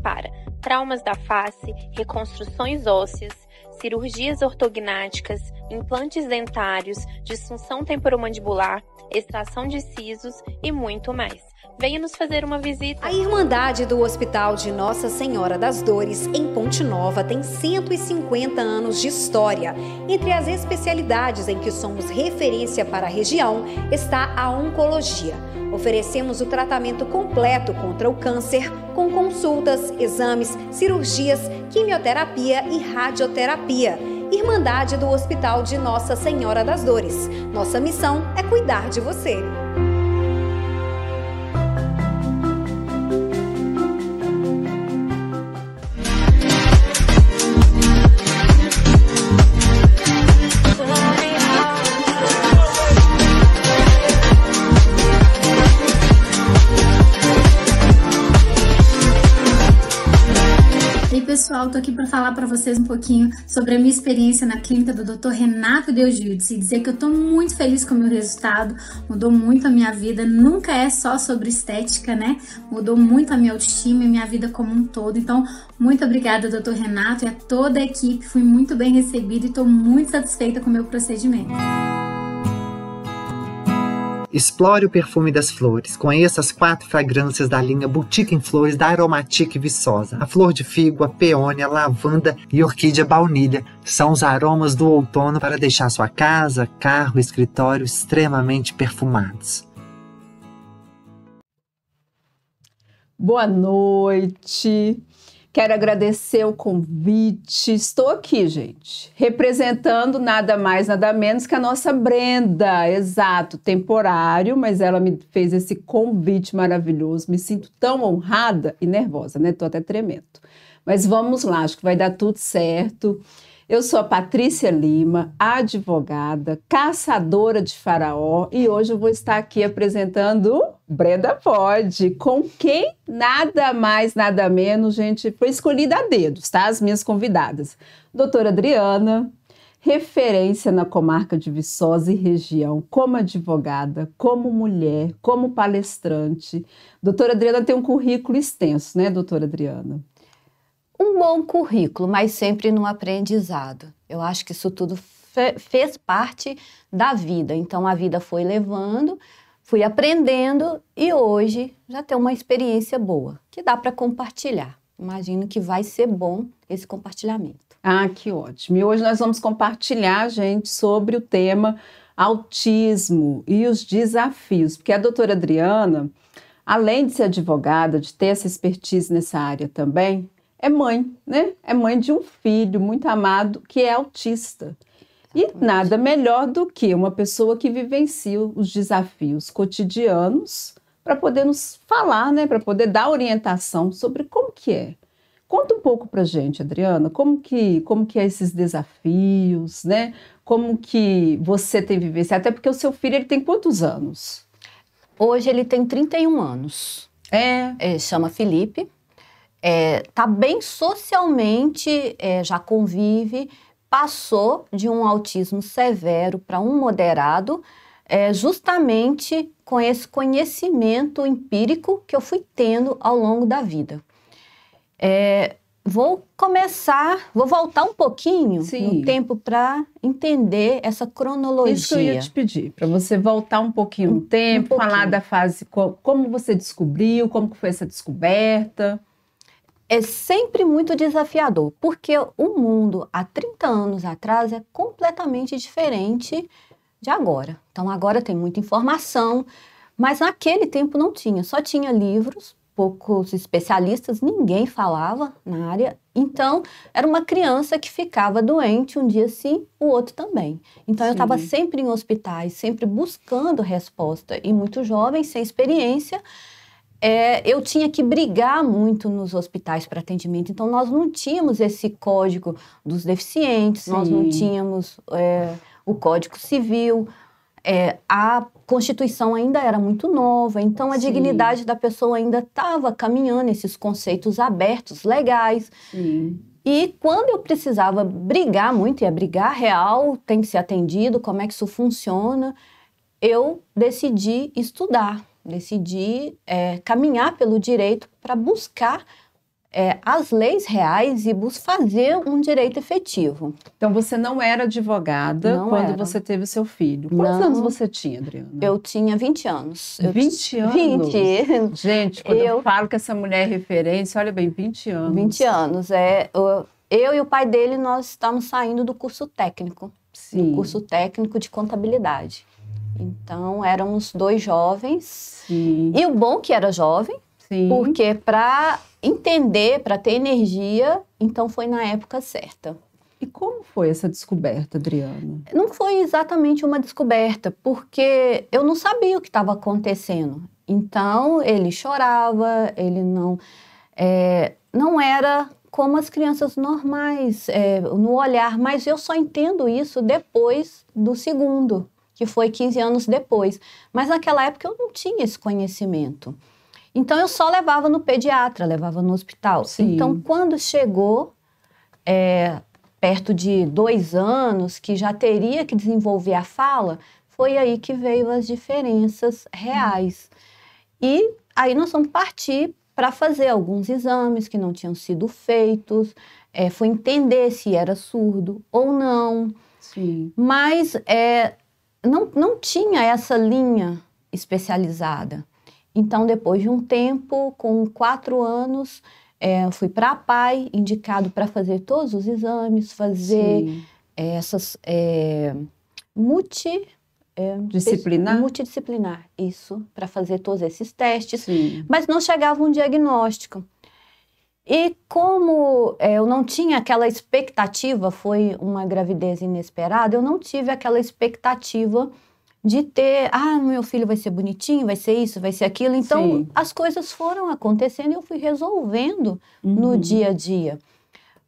para traumas da face, reconstruções ósseas, cirurgias ortognáticas, implantes dentários, disfunção temporomandibular, extração de sisos e muito mais. Venha nos fazer uma visita. A Irmandade do Hospital de Nossa Senhora das Dores, em Ponte Nova, tem 150 anos de história. Entre as especialidades em que somos referência para a região está a oncologia. Oferecemos o tratamento completo contra o câncer, com consultas, exames, cirurgias, quimioterapia e radioterapia. Irmandade do Hospital de Nossa Senhora das Dores. Nossa missão é cuidar de você. pessoal, tô aqui para falar para vocês um pouquinho sobre a minha experiência na clínica do Dr. Renato Deugildes e dizer que eu estou muito feliz com o meu resultado, mudou muito a minha vida, nunca é só sobre estética, né? Mudou muito a minha autoestima e minha vida como um todo. Então, muito obrigada, Dr. Renato e a toda a equipe, fui muito bem recebida e estou muito satisfeita com o meu procedimento. Explore o perfume das flores. Conheça as quatro fragrâncias da linha Boutique em Flores da Aromatique Viçosa. A flor de figo, a peônia, lavanda e orquídea baunilha são os aromas do outono para deixar sua casa, carro escritório extremamente perfumados. Boa noite. Quero agradecer o convite. Estou aqui, gente, representando nada mais, nada menos que a nossa Brenda. Exato, temporário, mas ela me fez esse convite maravilhoso. Me sinto tão honrada e nervosa, né? Tô até tremendo. Mas vamos lá, acho que vai dar tudo certo. Eu sou a Patrícia Lima, advogada, caçadora de faraó, e hoje eu vou estar aqui apresentando Brenda Pode, com quem nada mais, nada menos, gente, foi escolhida a dedos, tá? As minhas convidadas. Doutora Adriana, referência na comarca de Viçosa e região, como advogada, como mulher, como palestrante. Doutora Adriana tem um currículo extenso, né, doutora Adriana? um bom currículo, mas sempre num aprendizado. Eu acho que isso tudo fe fez parte da vida. Então a vida foi levando, fui aprendendo e hoje já tenho uma experiência boa que dá para compartilhar. Imagino que vai ser bom esse compartilhamento. Ah, que ótimo. E hoje nós vamos compartilhar, gente, sobre o tema autismo e os desafios, porque a doutora Adriana, além de ser advogada, de ter essa expertise nessa área também, é mãe, né? É mãe de um filho muito amado que é autista. Exatamente. E nada melhor do que uma pessoa que vivencia os desafios cotidianos para poder nos falar, né? Para poder dar orientação sobre como que é. Conta um pouco para gente, Adriana, como que como que é esses desafios, né? Como que você tem vivência? Até porque o seu filho ele tem quantos anos? Hoje ele tem 31 anos. É. é chama Felipe é, tá bem socialmente, é, já convive, passou de um autismo severo para um moderado, é, justamente com esse conhecimento empírico que eu fui tendo ao longo da vida. É, vou começar, vou voltar um pouquinho Sim. no tempo para entender essa cronologia. Isso eu ia te pedir, para você voltar um pouquinho no um tempo, um pouquinho. falar da fase, como você descobriu, como foi essa descoberta é sempre muito desafiador, porque o mundo há 30 anos atrás é completamente diferente de agora. Então, agora tem muita informação, mas naquele tempo não tinha, só tinha livros, poucos especialistas, ninguém falava na área. Então, era uma criança que ficava doente um dia sim, o outro também. Então, sim. eu estava sempre em hospitais, sempre buscando resposta e muito jovem, sem experiência é, eu tinha que brigar muito nos hospitais para atendimento. Então, nós não tínhamos esse código dos deficientes, Sim. nós não tínhamos é, o código civil. É, a Constituição ainda era muito nova, então a Sim. dignidade da pessoa ainda estava caminhando, esses conceitos abertos, legais. Sim. E quando eu precisava brigar muito, e é brigar real tem que ser atendido, como é que isso funciona, eu decidi estudar decidi é, caminhar pelo direito para buscar é, as leis reais e fazer um direito efetivo. Então você não era advogada não quando era. você teve seu filho. Quantos não. anos você tinha, Adriana? Eu tinha 20 anos. Eu 20 anos? 20. Gente, quando eu... eu... falo que essa mulher é referência, olha bem, 20 anos. 20 anos, é. Eu, eu e o pai dele, nós estamos saindo do curso técnico. Sim. Do curso técnico de contabilidade. Então, éramos dois jovens. Sim. E o bom que era jovem, Sim. porque para entender, para ter energia, então foi na época certa. E como foi essa descoberta, Adriana? Não foi exatamente uma descoberta, porque eu não sabia o que estava acontecendo. Então, ele chorava, ele não. É, não era como as crianças normais, é, no olhar, mas eu só entendo isso depois do segundo que foi 15 anos depois. Mas naquela época eu não tinha esse conhecimento. Então eu só levava no pediatra, levava no hospital. Sim. Então quando chegou é, perto de dois anos, que já teria que desenvolver a fala, foi aí que veio as diferenças reais. E aí nós vamos partir para fazer alguns exames que não tinham sido feitos, é, foi entender se era surdo ou não. Sim. Mas é, não, não tinha essa linha especializada. Então, depois de um tempo, com quatro anos, é, fui para a PAI, indicado para fazer todos os exames, fazer é, essas é, multi é, disciplinar? Multidisciplinar, isso, para fazer todos esses testes. Sim. Mas não chegava um diagnóstico. E como é, eu não tinha aquela expectativa, foi uma gravidez inesperada, eu não tive aquela expectativa de ter, ah, meu filho vai ser bonitinho, vai ser isso, vai ser aquilo. Então, Sim. as coisas foram acontecendo e eu fui resolvendo uhum. no dia a dia.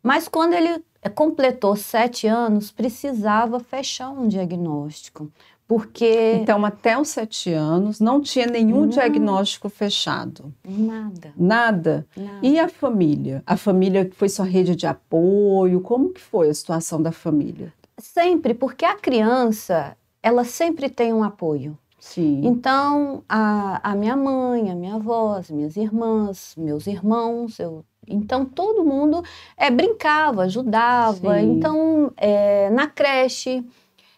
Mas quando ele completou sete anos, precisava fechar um diagnóstico. Porque. Então, até os sete anos, não tinha nenhum diagnóstico fechado. Nada. Nada. Nada. E a família? A família foi sua rede de apoio? Como que foi a situação da família? Sempre, porque a criança, ela sempre tem um apoio. Sim. Então, a, a minha mãe, a minha avó, as minhas irmãs, meus irmãos, eu então todo mundo é, brincava, ajudava. Sim. Então, é, na creche,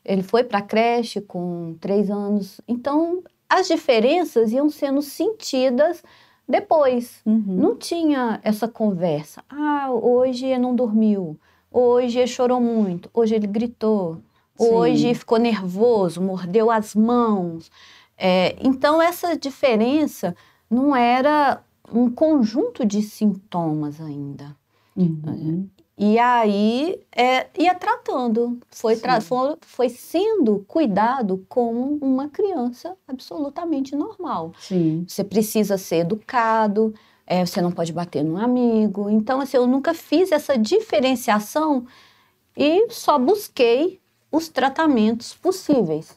ele foi para a creche com três anos. Então, as diferenças iam sendo sentidas depois. Uhum. Não tinha essa conversa. Ah, hoje ele não dormiu. Hoje ele chorou muito. Hoje ele gritou. Sim. Hoje ficou nervoso, mordeu as mãos. É, então, essa diferença não era um conjunto de sintomas ainda. Uhum. E aí é, ia tratando, foi, tra foi, foi, sendo cuidado como uma criança absolutamente normal. Sim. Você precisa ser educado, é, você não pode bater num amigo. Então, assim, eu nunca fiz essa diferenciação e só busquei os tratamentos possíveis.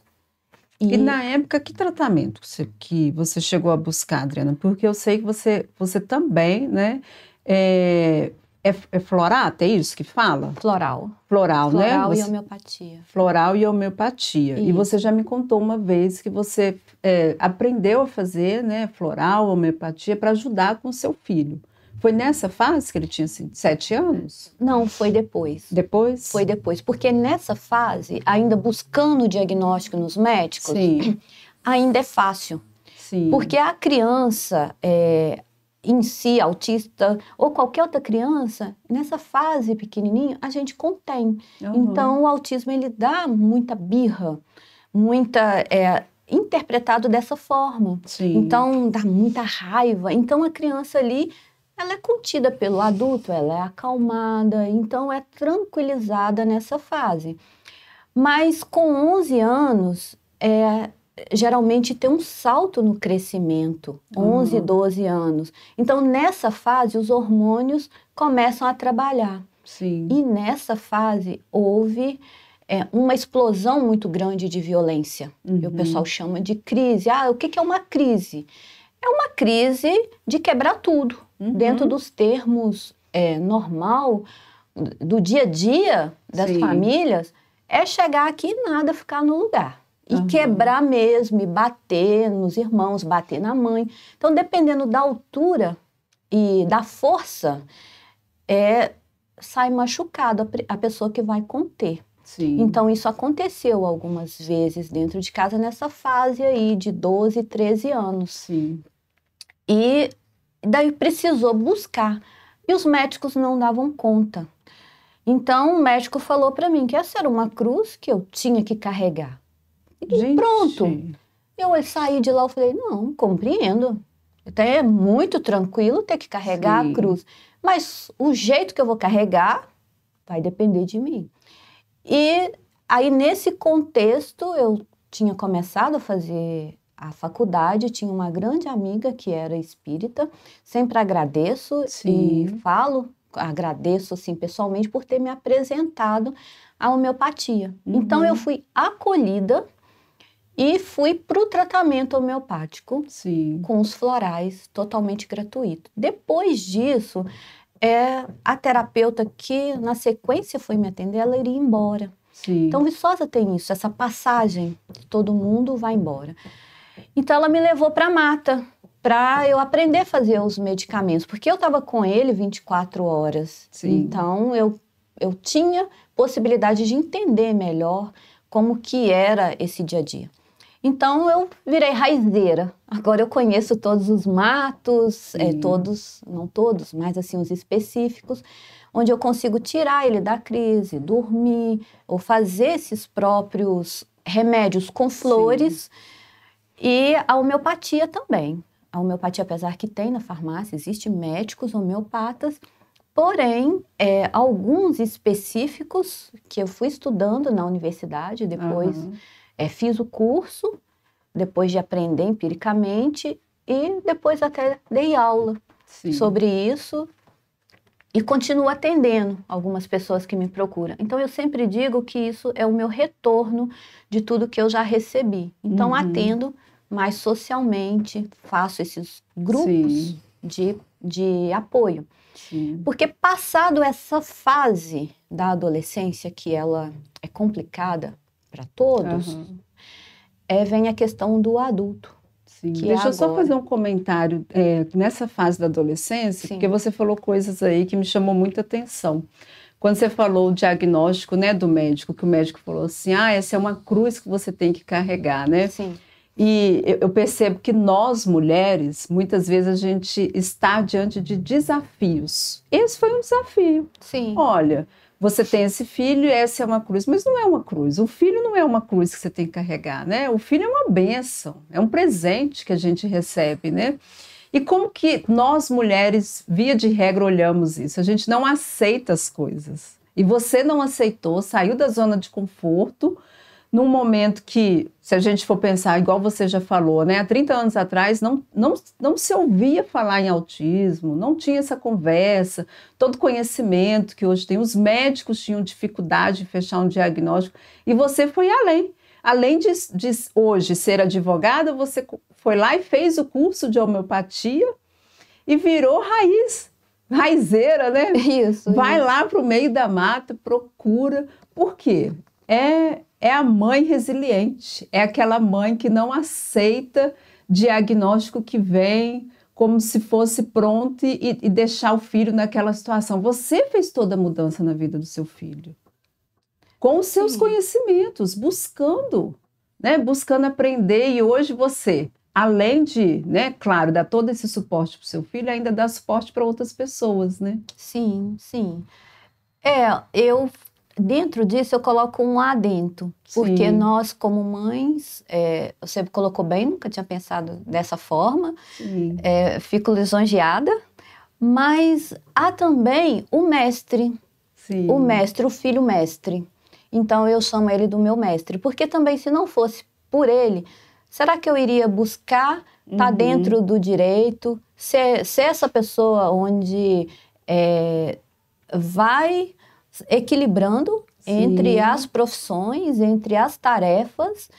E, e na época, que tratamento você, que você chegou a buscar, Adriana? Porque eu sei que você, você também, né? É, é, é florata, é isso que fala? Floral. Floral, Floral né? Floral e homeopatia. Floral e homeopatia. Isso. E você já me contou uma vez que você é, aprendeu a fazer, né, floral, homeopatia, para ajudar com o seu filho. Foi nessa fase que ele tinha assim, sete anos? Não, foi depois. Depois? Foi depois. Porque nessa fase, ainda buscando o diagnóstico nos médicos, Sim. ainda é fácil. Sim. Porque a criança, é, em si, autista ou qualquer outra criança, nessa fase pequenininha, a gente contém. Uhum. Então, o autismo ele dá muita birra, muita é, interpretado dessa forma. Sim. Então, dá muita raiva. Então, a criança ali ela é contida pelo adulto, ela é acalmada, então é tranquilizada nessa fase. Mas com 11 anos, é, geralmente tem um salto no crescimento, 11, uhum. 12 anos. Então, nessa fase, os hormônios começam a trabalhar. Sim. E nessa fase houve é, uma explosão muito grande de violência. Uhum. o pessoal chama de crise. Ah, o que, que é uma crise? É uma crise de quebrar tudo. Uhum. Dentro dos termos é, normal, do dia a dia das Sim. famílias, é chegar aqui e nada ficar no lugar. E uhum. quebrar mesmo, e bater nos irmãos, bater na mãe. Então, dependendo da altura e da força, é, sai machucado a, a pessoa que vai conter. Sim. Então, isso aconteceu algumas vezes dentro de casa nessa fase aí de 12, 13 anos. Sim. E daí precisou buscar. E os médicos não davam conta. Então, o médico falou para mim que essa era uma cruz que eu tinha que carregar. E pronto. Eu saí de lá, eu falei, não, compreendo. Até então, é muito tranquilo ter que carregar Sim. a cruz. Mas o jeito que eu vou carregar vai depender de mim. E aí, nesse contexto, eu tinha começado a fazer a faculdade, tinha uma grande amiga que era espírita. Sempre agradeço Sim. e falo, agradeço assim pessoalmente por ter me apresentado à homeopatia. Uhum. Então eu fui acolhida e fui para o tratamento homeopático Sim. com os florais, totalmente gratuito. Depois disso, é, a terapeuta que na sequência foi me atender, ela iria embora. Sim. Então, Viçosa tem isso, essa passagem todo mundo vai embora. Então, ela me levou para a mata, para eu aprender a fazer os medicamentos, porque eu estava com ele 24 horas. Sim. Então, eu, eu tinha possibilidade de entender melhor como que era esse dia a dia. Então eu virei raizeira. Agora eu conheço todos os matos, é, todos, não todos, mas assim os específicos, onde eu consigo tirar ele da crise, dormir ou fazer esses próprios remédios com flores Sim. e a homeopatia também. A homeopatia, apesar que tem na farmácia, existe médicos homeopatas, porém é, alguns específicos que eu fui estudando na universidade depois. Uhum é, fiz o curso, depois de aprender empiricamente e depois até dei aula Sim. sobre isso e continuo atendendo algumas pessoas que me procuram. Então eu sempre digo que isso é o meu retorno de tudo que eu já recebi. Então uhum. atendo mais socialmente, faço esses grupos de, de apoio. Sim. Porque passado essa fase da adolescência que ela é complicada, para todos, uhum. é, vem a questão do adulto. Sim. Que Deixa é eu só fazer um comentário é, nessa fase da adolescência, Sim. porque você falou coisas aí que me chamou muita atenção. Quando você falou o diagnóstico né, do médico, que o médico falou assim: ah, essa é uma cruz que você tem que carregar, né? Sim. E eu percebo que nós mulheres, muitas vezes a gente está diante de desafios. Esse foi um desafio. Sim. Olha, você tem esse filho, essa é uma cruz, mas não é uma cruz. O filho não é uma cruz que você tem que carregar, né? O filho é uma bênção, é um presente que a gente recebe, né? E como que nós mulheres, via de regra, olhamos isso? A gente não aceita as coisas. E você não aceitou, saiu da zona de conforto, num momento que, se a gente for pensar, igual você já falou, né, há 30 anos atrás não, não, não se ouvia falar em autismo, não tinha essa conversa, todo conhecimento que hoje tem, os médicos tinham dificuldade em fechar um diagnóstico, e você foi além. Além de, de hoje ser advogada, você foi lá e fez o curso de homeopatia e virou raiz, raizeira, né? Isso. Vai isso. lá para o meio da mata, procura. Por quê? É, é a mãe resiliente, é aquela mãe que não aceita diagnóstico que vem como se fosse pronto e, e, deixar o filho naquela situação. Você fez toda a mudança na vida do seu filho. Com os seus Sim. conhecimentos, buscando, né? Buscando aprender. E hoje você, além de, né, claro, dar todo esse suporte para o seu filho, ainda dá suporte para outras pessoas, né? Sim, sim. É, eu dentro disso eu coloco um adento, porque Sim. nós como mães, é, você colocou bem, nunca tinha pensado dessa forma, é, fico lisonjeada, mas há também o mestre, Sim. o mestre, o filho mestre. Então eu chamo ele do meu mestre, porque também se não fosse por ele, será que eu iria buscar estar tá uhum. dentro do direito, ser, é, ser é essa pessoa onde é, vai equilibrando Sim. entre as profissões, entre as tarefas,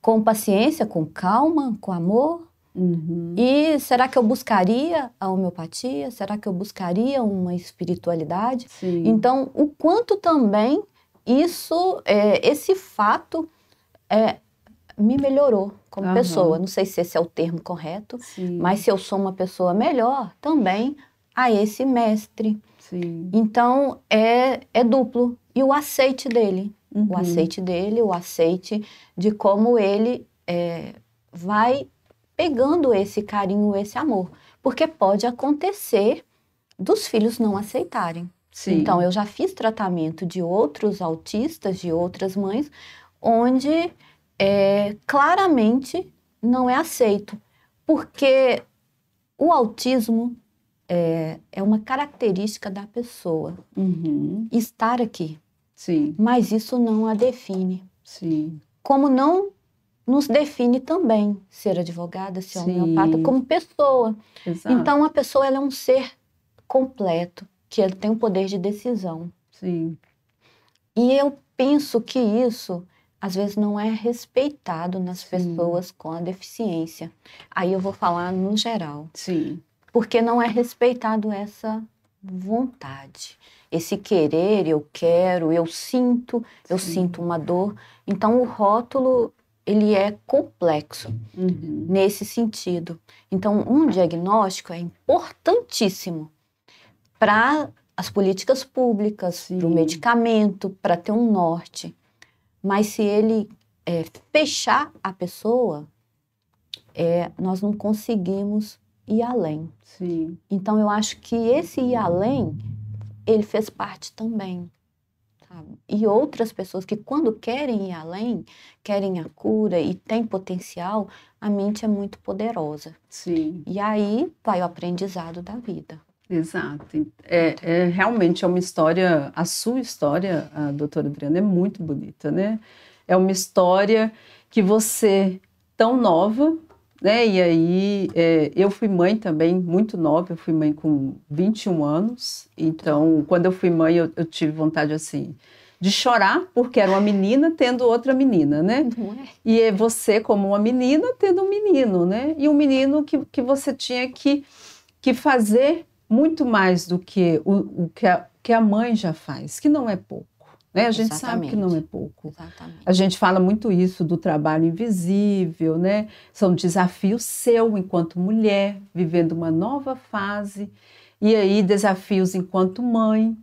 com paciência, com calma, com amor. Uhum. E será que eu buscaria a homeopatia? Será que eu buscaria uma espiritualidade? Sim. Então, o quanto também isso, é, esse fato, é, me melhorou como uhum. pessoa. Não sei se esse é o termo correto, Sim. mas se eu sou uma pessoa melhor, também a esse mestre. Sim. Então é, é duplo. E o aceite dele. Uhum. O aceite dele, o aceite de como ele é, vai pegando esse carinho, esse amor. Porque pode acontecer dos filhos não aceitarem. Sim. Então, eu já fiz tratamento de outros autistas, de outras mães, onde é, claramente não é aceito. Porque o autismo é, é uma característica da pessoa uhum. estar aqui. Sim. Mas isso não a define. Sim. Como não nos define também ser advogada, ser Sim. homeopata, como pessoa. Exato. Então, a pessoa ela é um ser completo, que ele tem o um poder de decisão. Sim. E eu penso que isso, às vezes, não é respeitado nas Sim. pessoas com a deficiência. Aí eu vou falar no geral. Sim porque não é respeitado essa vontade. Esse querer, eu quero, eu sinto, Sim. eu sinto uma dor. Então o rótulo ele é complexo uhum. nesse sentido. Então um diagnóstico é importantíssimo para as políticas públicas, para o medicamento, para ter um norte. Mas se ele é, fechar a pessoa, é, nós não conseguimos ir além. Sim. Então eu acho que esse ir além, ele fez parte também. Sabe? E outras pessoas que quando querem ir além, querem a cura e tem potencial, a mente é muito poderosa. Sim. E aí vai o aprendizado da vida. Exato. É, é, realmente é uma história, a sua história, a doutora Adriana, é muito bonita, né? É uma história que você, tão nova, né? E aí, é, eu fui mãe também, muito nova, eu fui mãe com 21 anos. Então, quando eu fui mãe, eu, eu tive vontade assim de chorar porque era uma menina tendo outra menina, né? É? E é você como uma menina tendo um menino, né? E um menino que, que você tinha que, que fazer muito mais do que o, o que, a, que a mãe já faz, que não é pouco. Né? A gente Exatamente. sabe que não é pouco. Exatamente. A gente fala muito isso do trabalho invisível, né? São desafios seu enquanto mulher, vivendo uma nova fase, e aí desafios enquanto mãe,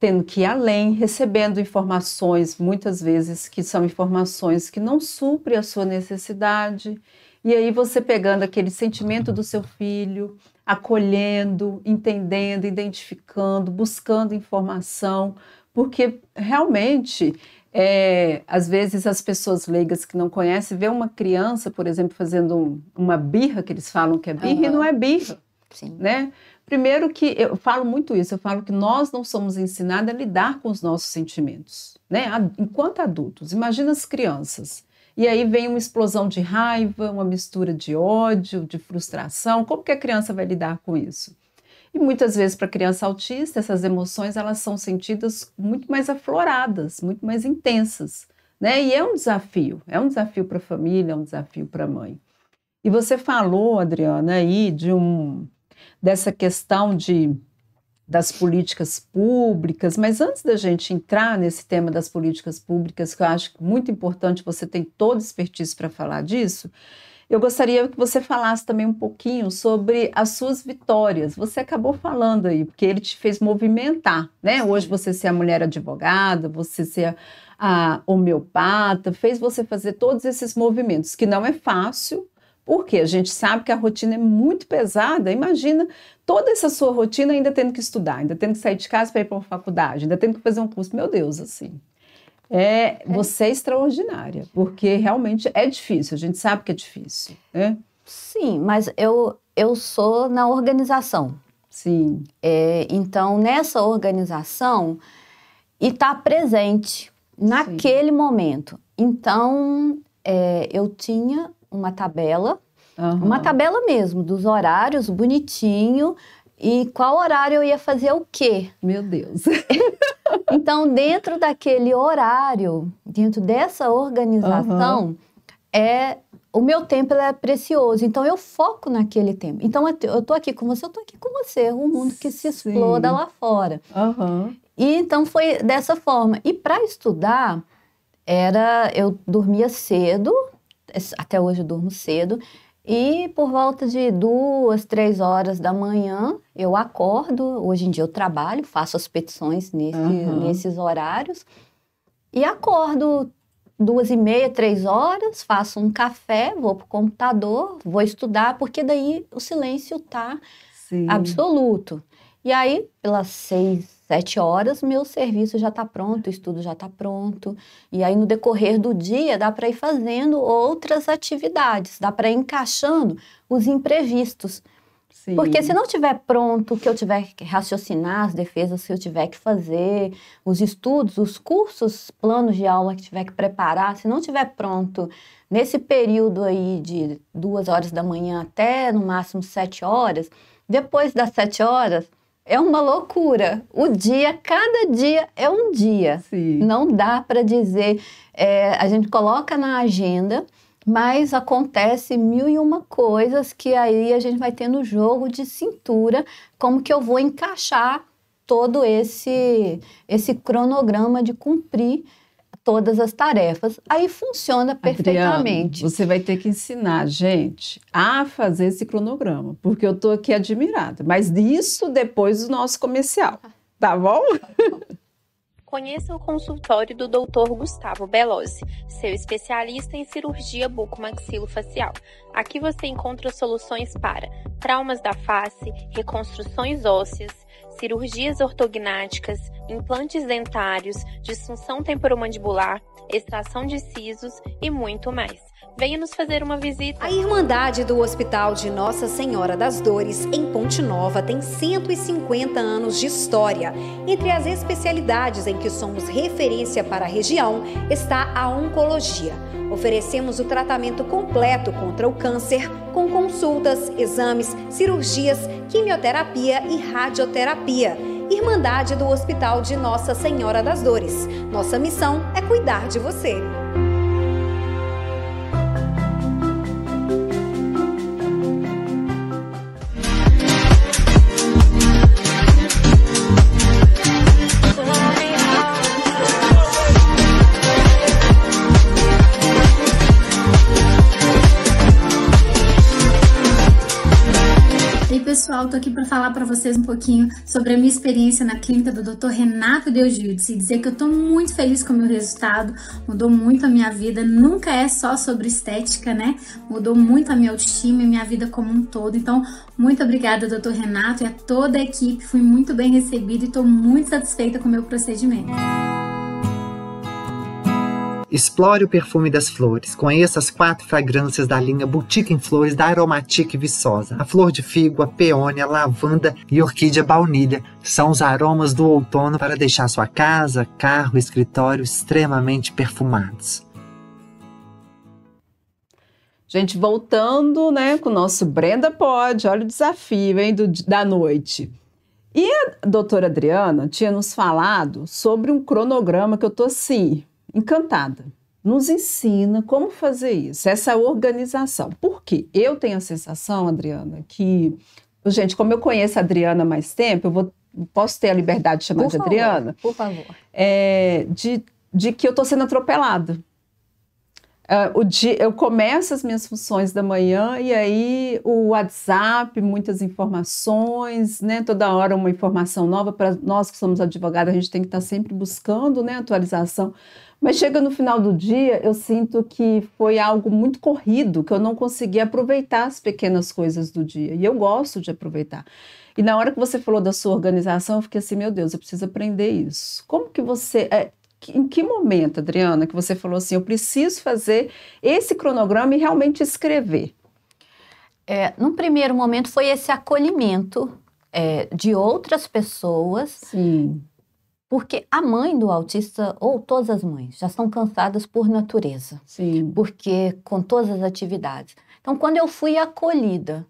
tendo que ir além, recebendo informações, muitas vezes que são informações que não suprem a sua necessidade, e aí você pegando aquele sentimento do seu filho, acolhendo, entendendo, identificando, buscando informação porque realmente é, às vezes as pessoas leigas que não conhecem vê uma criança, por exemplo, fazendo uma birra que eles falam que é birra uhum. e não é birra, Sim. né? Primeiro que eu falo muito isso, eu falo que nós não somos ensinados a lidar com os nossos sentimentos, né? Enquanto adultos, imagina as crianças. E aí vem uma explosão de raiva, uma mistura de ódio, de frustração. Como que a criança vai lidar com isso? E muitas vezes para criança autista, essas emoções elas são sentidas muito mais afloradas, muito mais intensas, né? E é um desafio, é um desafio para a família, é um desafio para a mãe. E você falou, Adriana, aí de um dessa questão de das políticas públicas, mas antes da gente entrar nesse tema das políticas públicas, que eu acho muito importante, você tem toda a expertise para falar disso, eu gostaria que você falasse também um pouquinho sobre as suas vitórias. Você acabou falando aí, porque ele te fez movimentar, né? Hoje você ser a mulher advogada, você ser a homeopata, fez você fazer todos esses movimentos, que não é fácil, porque a gente sabe que a rotina é muito pesada. Imagina toda essa sua rotina ainda tendo que estudar, ainda tendo que sair de casa para ir para uma faculdade, ainda tendo que fazer um curso. Meu Deus, assim. É, é, você é extraordinária, porque realmente é difícil, a gente sabe que é difícil. Né? Sim, mas eu, eu sou na organização. Sim. É, então, nessa organização, e estar tá presente naquele Sim. momento. Então, é, eu tinha uma tabela, uhum. uma tabela mesmo, dos horários, bonitinho, e qual horário eu ia fazer o quê. Meu Deus. então, dentro daquele horário, dentro dessa organização, uhum. é o meu tempo é precioso, então eu foco naquele tempo. Então eu tô aqui com você, eu tô aqui com você, o um mundo que se exploda Sim. lá fora. Uhum. E então foi dessa forma. E para estudar, era eu dormia cedo, até hoje eu durmo cedo, e por volta de duas, três horas da manhã, eu acordo. Hoje em dia eu trabalho, faço as petições nesse, uhum. nesses horários. E acordo duas e meia, três horas, faço um café, vou para o computador, vou estudar, porque daí o silêncio tá absoluto. E aí, pelas seis, sete horas, meu serviço já está pronto, o estudo já está pronto. E aí, no decorrer do dia, dá para ir fazendo outras atividades, dá para ir encaixando os imprevistos. Sim. Porque se não tiver pronto o que eu tiver que raciocinar, as defesas se eu tiver que fazer, os estudos, os cursos, planos de aula que tiver que preparar, se não tiver pronto nesse período aí de duas horas da manhã até no máximo sete horas, depois das sete horas, é uma loucura. O dia, cada dia é um dia. Sim. Não dá para dizer. É, a gente coloca na agenda, mas acontece mil e uma coisas que aí a gente vai tendo jogo de cintura, como que eu vou encaixar todo esse esse cronograma de cumprir todas as tarefas. Aí funciona perfeitamente. Adriana, você vai ter que ensinar a gente a fazer esse cronograma, porque eu estou aqui admirada. Mas isso depois do nosso comercial, tá bom? Conheça o consultório do Dr. Gustavo Belozzi, seu especialista em cirurgia bucomaxilofacial. Aqui você encontra soluções para traumas da face, reconstruções ósseas, cirurgias ortognáticas, implantes dentários, disfunção temporomandibular, extração de sisos e muito mais venha nos fazer uma visita. A Irmandade do Hospital de Nossa Senhora das Dores, em Ponte Nova, tem 150 anos de história. Entre as especialidades em que somos referência para a região está a oncologia. Oferecemos o tratamento completo contra o câncer, com consultas, exames, cirurgias, quimioterapia e radioterapia. Irmandade do Hospital de Nossa Senhora das Dores. Nossa missão é cuidar de você. estou aqui para falar para vocês um pouquinho sobre a minha experiência na clínica do Dr. Renato Deugides e dizer que eu estou muito feliz com o meu resultado, mudou muito a minha vida, nunca é só sobre estética, né? Mudou muito a minha autoestima e minha vida como um todo. Então, muito obrigada, Dr. Renato e a toda a equipe, fui muito bem recebida e estou muito satisfeita com o meu procedimento. Explore o perfume das flores. Conheça as quatro fragrâncias da linha Boutique em Flores da Aromatique Viçosa. A flor de figo, a peônia, a lavanda e orquídea baunilha são os aromas do outono para deixar sua casa, carro, escritório extremamente perfumados. Gente, voltando, né, com o nosso Brenda Pode, olha o desafio, hein, do, da noite. E a doutora Adriana tinha nos falado sobre um cronograma que eu tô assim, encantada. Nos ensina como fazer isso, essa organização. Por quê? Eu tenho a sensação, Adriana, que, gente, como eu conheço a Adriana há mais tempo, eu vou, posso ter a liberdade de chamar por de favor, Adriana? Por favor. É, de, de que eu estou sendo atropelada. Uh, o dia, eu começo as minhas funções da manhã e aí o WhatsApp, muitas informações, né? Toda hora uma informação nova para nós que somos advogados, a gente tem que estar tá sempre buscando, né? Atualização mas chega no final do dia, eu sinto que foi algo muito corrido, que eu não consegui aproveitar as pequenas coisas do dia. E eu gosto de aproveitar. E na hora que você falou da sua organização, eu fiquei assim, meu Deus, eu preciso aprender isso. Como que você. É, em que momento, Adriana, que você falou assim, eu preciso fazer esse cronograma e realmente escrever? É, num primeiro momento foi esse acolhimento é, de outras pessoas Sim. Porque a mãe do autista, ou todas as mães, já estão cansadas por natureza. Sim. Porque com todas as atividades. Então, quando eu fui acolhida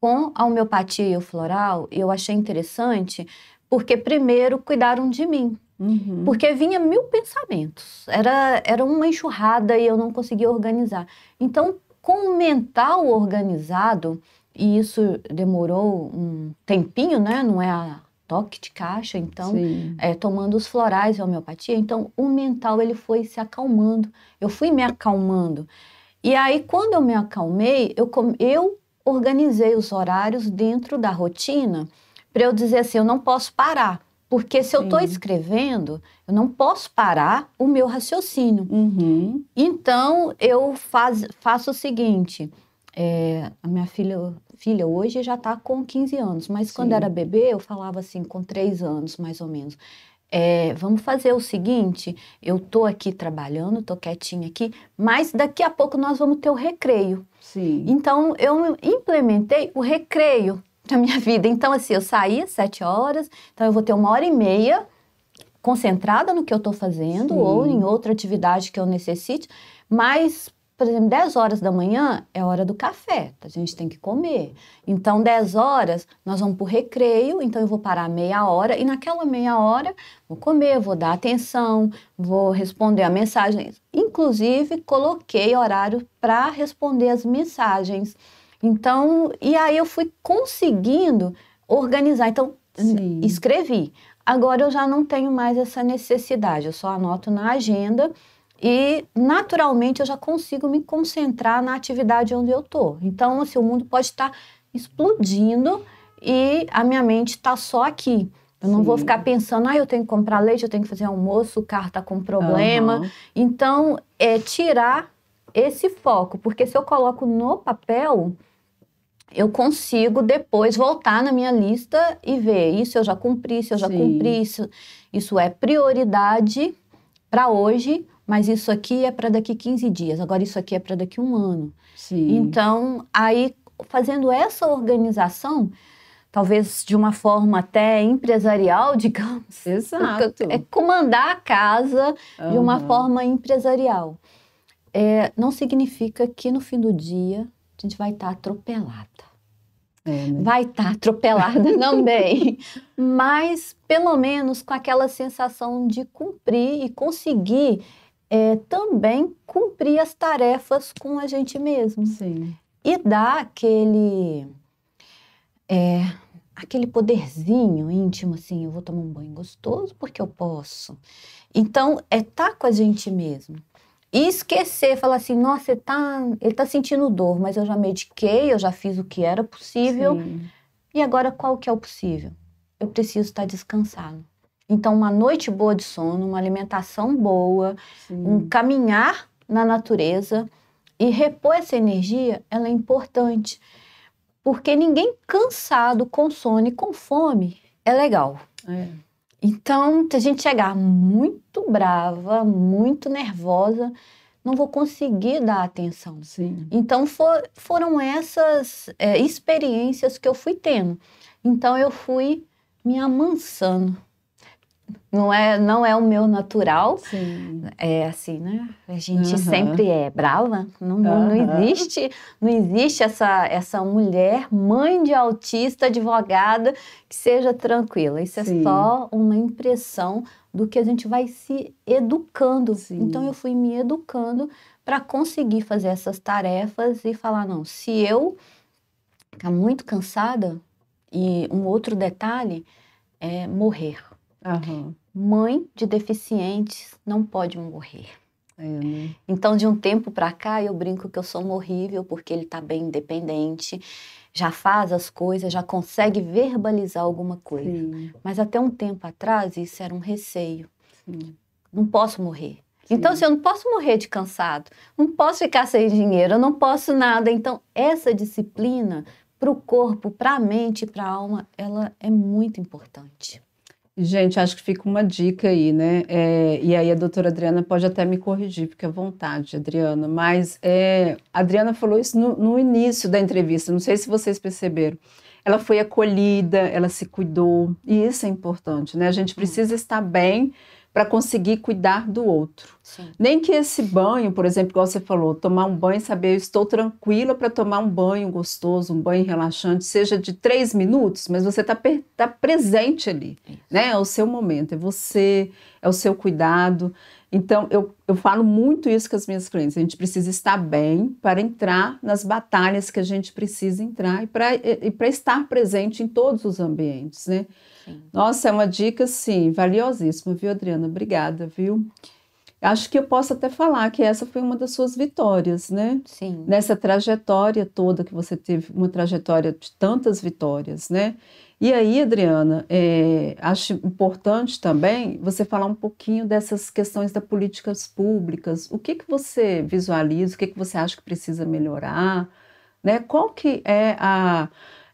com a homeopatia e o floral, eu achei interessante, porque primeiro cuidaram de mim. Uhum. Porque vinha mil pensamentos. Era, era uma enxurrada e eu não conseguia organizar. Então, com o mental organizado, e isso demorou um tempinho, né? Não é a toque de caixa, então, é, tomando os florais e é homeopatia. Então, o mental ele foi se acalmando. Eu fui me acalmando. E aí, quando eu me acalmei, eu, eu organizei os horários dentro da rotina para eu dizer assim: eu não posso parar. Porque se Sim. eu estou escrevendo, eu não posso parar o meu raciocínio. Uhum. Então, eu faz, faço o seguinte: é, a minha filha, filha hoje já está com 15 anos, mas Sim. quando era bebê eu falava assim, com 3 anos mais ou menos. É, vamos fazer o seguinte, eu tô aqui trabalhando, tô quietinha aqui, mas daqui a pouco nós vamos ter o recreio. Sim. Então eu implementei o recreio na minha vida. Então assim, eu saí às sete horas, então eu vou ter uma hora e meia concentrada no que eu estou fazendo Sim. ou em outra atividade que eu necessite, mas por exemplo, 10 horas da manhã é hora do café, a gente tem que comer. Então, 10 horas nós vamos para o recreio, então eu vou parar meia hora e naquela meia hora vou comer, vou dar atenção, vou responder a mensagem. Inclusive, coloquei horário para responder as mensagens. Então, e aí eu fui conseguindo organizar. Então, Sim. escrevi. Agora eu já não tenho mais essa necessidade, eu só anoto na agenda e naturalmente eu já consigo me concentrar na atividade onde eu tô Então, assim, o mundo pode estar explodindo e a minha mente está só aqui. Eu Sim. não vou ficar pensando, ah, eu tenho que comprar leite, eu tenho que fazer almoço, o carro está com problema. Uhum. Então, é tirar esse foco, porque se eu coloco no papel, eu consigo depois voltar na minha lista e ver isso eu já cumpri, isso eu já Sim. cumpri, isso, isso é prioridade para hoje mas isso aqui é para daqui 15 dias, agora isso aqui é para daqui um ano. Sim. Então, aí fazendo essa organização, talvez de uma forma até empresarial, digamos. Exato. É comandar a casa uhum. de uma forma empresarial. É, não significa que no fim do dia a gente vai estar tá atropelada. É, né? Vai estar tá atropelada também, mas pelo menos com aquela sensação de cumprir e conseguir é, também cumprir as tarefas com a gente mesmo. Sim. E dar aquele, é, aquele poderzinho íntimo, assim, eu vou tomar um banho gostoso porque eu posso. Então, é estar tá com a gente mesmo. E esquecer, falar assim, nossa, ele tá, ele tá sentindo dor, mas eu já mediquei, eu já fiz o que era possível. Sim. E agora qual que é o possível? Eu preciso estar tá descansado. Então, uma noite boa de sono, uma alimentação boa, Sim. um caminhar na natureza e repor essa energia, ela é importante. Porque ninguém cansado, com sono e com fome é legal. É. Então, se a gente chegar muito brava, muito nervosa, não vou conseguir dar atenção. Sim. Então, for, foram essas é, experiências que eu fui tendo. Então, eu fui me amansando não é, não é o meu natural. Sim. É assim, né? A gente uhum. sempre é brava. Não, uhum. não existe, não existe essa, essa mulher, mãe de autista, advogada, que seja tranquila. Isso é Sim. é só uma impressão do que a gente vai se educando. Sim. Então eu fui me educando para conseguir fazer essas tarefas e falar não, se eu ficar muito cansada e um outro detalhe é morrer Uhum. Mãe de deficientes não pode morrer. É, né? Então, de um tempo para cá, eu brinco que eu sou morrível porque ele está bem independente, já faz as coisas, já consegue verbalizar alguma coisa. Sim. Mas até um tempo atrás, isso era um receio. Sim. Não posso morrer. Então, Sim. Então, assim, eu não posso morrer de cansado, não posso ficar sem dinheiro, eu não posso nada. Então, essa disciplina para o corpo, para a mente, para a alma, ela é muito importante. Gente, acho que fica uma dica aí, né? É, e aí a doutora Adriana pode até me corrigir, porque é vontade, Adriana. Mas é, a Adriana falou isso no, no início da entrevista, não sei se vocês perceberam. Ela foi acolhida, ela se cuidou, e isso é importante, né? A gente precisa estar bem para conseguir cuidar do outro. Sim. Nem que esse banho, por exemplo, igual você falou, tomar um banho, e saber eu estou tranquila para tomar um banho gostoso, um banho relaxante, seja de três minutos, mas você está tá presente ali, né? É o seu momento, é você, é o seu cuidado. Então, eu, eu falo muito isso com as minhas clientes. A gente precisa estar bem para entrar nas batalhas que a gente precisa entrar e para estar presente em todos os ambientes, né? Sim. Nossa, é uma dica, sim, valiosíssima, viu, Adriana? Obrigada, viu? Acho que eu posso até falar que essa foi uma das suas vitórias, né? Sim. Nessa trajetória toda que você teve, uma trajetória de tantas vitórias, né? E aí, Adriana, é, acho importante também você falar um pouquinho dessas questões das políticas públicas. O que, que você visualiza, o que, que você acha que precisa melhorar, né? Qual que é a,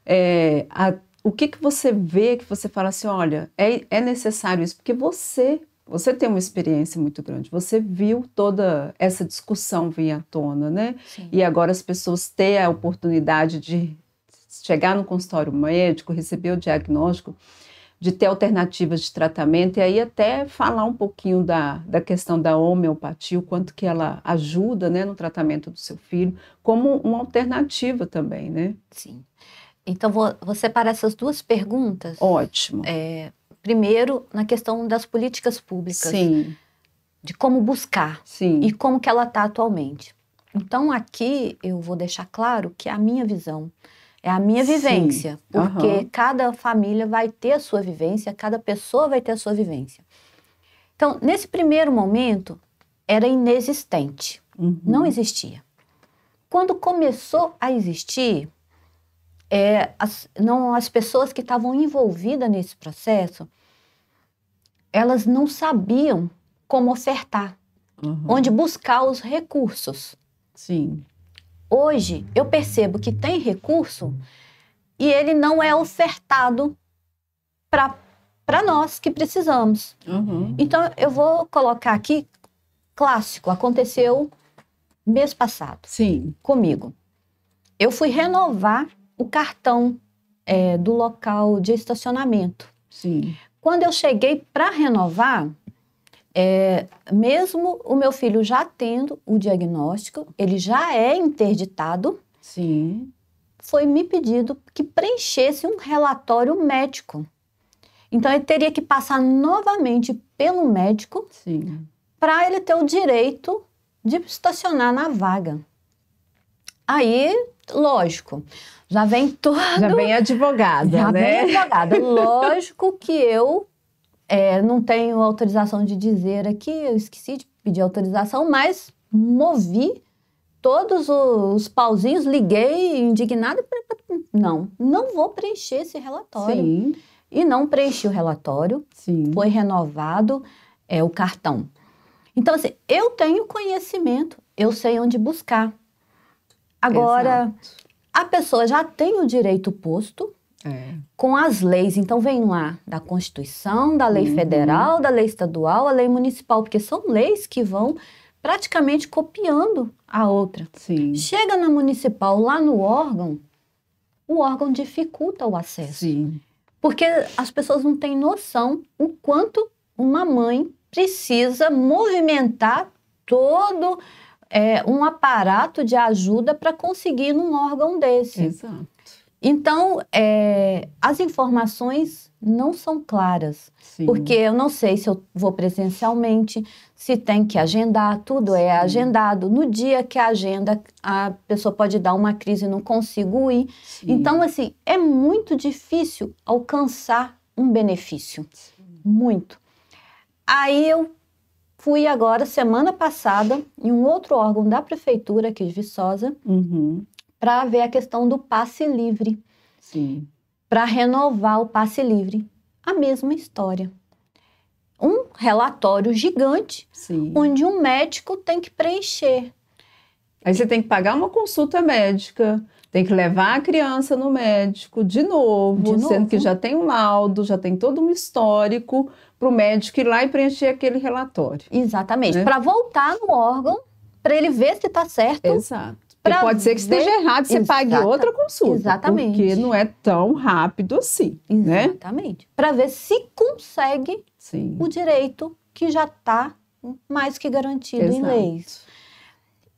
é, a o que, que você vê que você fala assim, olha, é, é necessário isso, porque você você tem uma experiência muito grande, você viu toda essa discussão vir à tona, né? Sim. E agora as pessoas têm a oportunidade de chegar no consultório médico, receber o diagnóstico, de ter alternativas de tratamento e aí até falar um pouquinho da, da questão da homeopatia, o quanto que ela ajuda né, no tratamento do seu filho, como uma alternativa também, né? Sim. Então, vou, vou separar essas duas perguntas. Ótimo. É, primeiro na questão das políticas públicas. Sim. De como buscar Sim. e como que ela está atualmente. Então aqui eu vou deixar claro que é a minha visão, é a minha vivência, Sim. porque uhum. cada família vai ter a sua vivência, cada pessoa vai ter a sua vivência. Então, nesse primeiro momento, era inexistente, uhum. não existia. Quando começou a existir, é, as, não, as pessoas que estavam envolvidas nesse processo, elas não sabiam como ofertar, uhum. onde buscar os recursos. Sim. Hoje eu percebo que tem recurso e ele não é ofertado para nós que precisamos. Uhum. Então eu vou colocar aqui clássico, aconteceu mês passado. Sim. Comigo. Eu fui renovar o cartão é, do local de estacionamento. Sim. Quando eu cheguei para renovar, é, mesmo o meu filho já tendo o diagnóstico, ele já é interditado. Sim. Foi me pedido que preenchesse um relatório médico. Então ele teria que passar novamente pelo médico para ele ter o direito de estacionar na vaga. Aí, lógico, já vem todo. Já vem advogada. Já né? vem advogada. Lógico que eu é, não tenho autorização de dizer aqui, eu esqueci de pedir autorização, mas movi todos os pauzinhos, liguei indignada. Não, não vou preencher esse relatório. Sim. E não preenchi o relatório. Sim. Foi renovado é, o cartão. Então, assim, eu tenho conhecimento, eu sei onde buscar. Agora, Exato a pessoa já tem o direito posto é. com as leis. Então, vem lá da Constituição, da lei uhum. federal, da lei estadual, a lei municipal, porque são leis que vão praticamente copiando a outra. Sim. Chega na municipal, lá no órgão, o órgão dificulta o acesso. Sim. Porque as pessoas não têm noção o quanto uma mãe precisa movimentar todo é, um aparato de ajuda para conseguir num órgão desse. Exato. Então, é, as informações não são claras, Sim. porque eu não sei se eu vou presencialmente, se tem que agendar, tudo é Sim. é agendado. No dia que a agenda, a pessoa pode dar uma crise e não consigo ir. Sim. Então, assim, é muito difícil alcançar um benefício, muito. Aí eu Fui agora, semana passada, em um outro órgão da prefeitura aqui de Viçosa, uhum. para ver a questão do passe livre. Sim. Para renovar o passe livre. A mesma história um relatório gigante Sim. onde um médico tem que preencher. Aí você tem que pagar uma consulta médica, tem que levar a criança no médico de novo, de novo. sendo que já tem um laudo, já tem todo um histórico para o médico ir lá e preencher aquele relatório. Exatamente. Né? Para voltar no órgão, para ele ver se está certo. Exato. Pode ser que esteja ver... errado, você Exata... pague outra consulta. Exatamente. Porque não é tão rápido assim. Né? Exatamente. Né? Para ver se consegue Sim. o direito que já está mais que garantido Exato. em leis.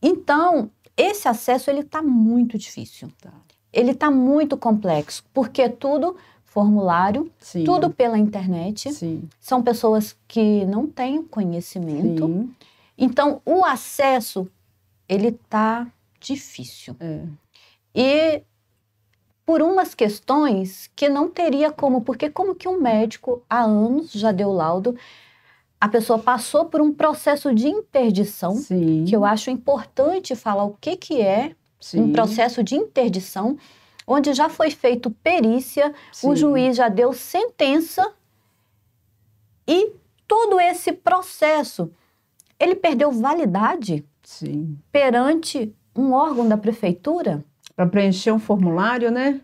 Então, esse acesso ele está muito difícil. Tá. Ele está muito complexo, porque é tudo formulário, Sim. tudo pela internet. Sim. São pessoas que não têm conhecimento. Sim. Então, o acesso, ele tá difícil. É. E por umas questões que não teria como, porque como que um médico há anos já deu laudo, a pessoa passou por um processo de interdição, Sim. que eu acho importante falar o que que é Sim. um processo de interdição onde já foi feito perícia, Sim. o juiz já deu sentença e todo esse processo ele perdeu validade Sim. perante um órgão da prefeitura para preencher um formulário, né?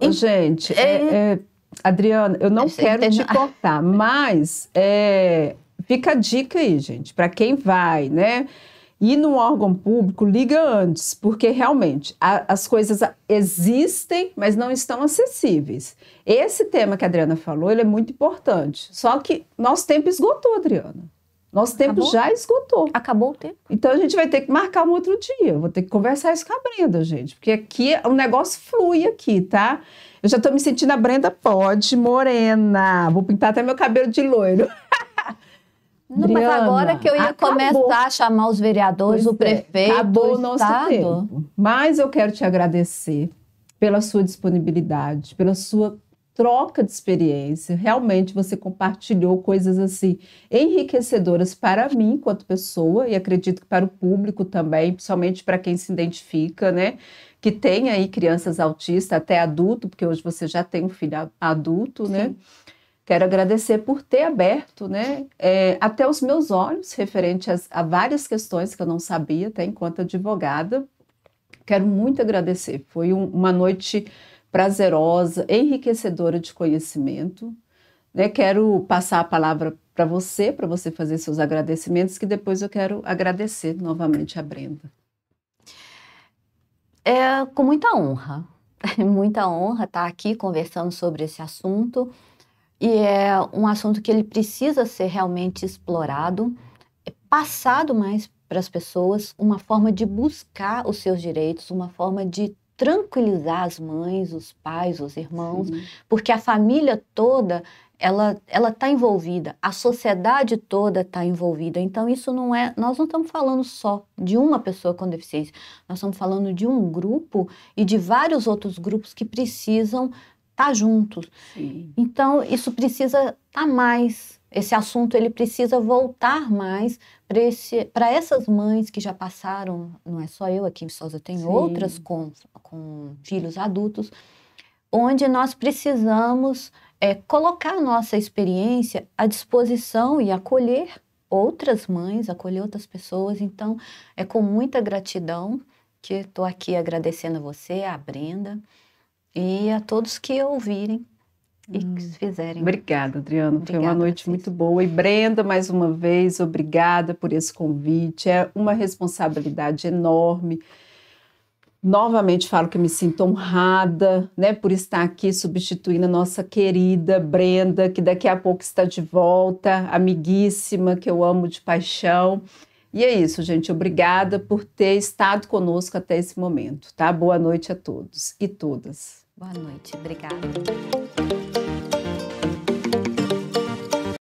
E, Gente, é, é, é, Adriana, eu não quero entender. te cortar, mas é, fica a dica aí, gente, para quem vai, né? ir num órgão público, liga antes, porque realmente a, as coisas existem, mas não estão acessíveis. Esse tema que a Adriana falou, ele é muito importante. Só que nosso tempo esgotou, Adriana. Nosso tempo já esgotou. Acabou o tempo. Então a gente vai ter que marcar um outro dia. Vou ter que conversar isso com a Brenda, gente. Porque aqui o é negócio flui aqui, tá? Eu já tô me sentindo a Brenda Pode, morena. Vou pintar até meu cabelo de loiro. Não, Briana, mas agora que eu ia acabou. começar a chamar os vereadores, pois o é, prefeito, é, acabou o nosso tempo. Mas eu quero te agradecer pela sua disponibilidade, pela sua troca de experiência. Realmente você compartilhou coisas assim enriquecedoras para mim enquanto pessoa e acredito que para o público também, principalmente para quem se identifica, né? Que tem aí crianças autistas até adulto, porque hoje você já tem um filho adulto, né? Sim. né? Quero agradecer por ter aberto né, é, até os meus olhos referente às, a várias questões que eu não sabia até enquanto advogada. Quero muito agradecer. Foi um, uma noite prazerosa, enriquecedora de conhecimento. Né? Quero passar a palavra para você, para você fazer seus agradecimentos, que depois eu quero agradecer novamente a Brenda. É com muita honra, muita honra estar aqui conversando sobre esse assunto e é um assunto que ele precisa ser realmente explorado, passado mais para as pessoas, uma forma de buscar os seus direitos, uma forma de tranquilizar as mães, os pais, os irmãos, Sim. porque a família toda ela ela está envolvida, a sociedade toda está envolvida. Então isso não é, nós não estamos falando só de uma pessoa com deficiência, nós estamos falando de um grupo e de vários outros grupos que precisam estar tá juntos. Sim. Então, isso precisa estar tá mais. Esse assunto ele precisa voltar mais para essas mães que já passaram, não é só eu aqui em Sousa, tem Sim. outras com, com filhos adultos, onde nós precisamos é, colocar a nossa experiência à disposição e acolher outras mães, acolher outras pessoas. Então, é com muita gratidão que estou aqui agradecendo a você, a Brenda, e a todos que ouvirem e hum. fizerem. Obrigada, Adriano. Obrigada, Foi uma noite muito boa. E Brenda, mais uma vez, obrigada por esse convite. É uma responsabilidade enorme. Novamente falo que me sinto honrada, né, por estar aqui substituindo a nossa querida Brenda, que daqui a pouco está de volta, amiguíssima que eu amo de paixão. E é isso, gente. Obrigada por ter estado conosco até esse momento, tá? Boa noite a todos e todas. Boa noite, obrigada.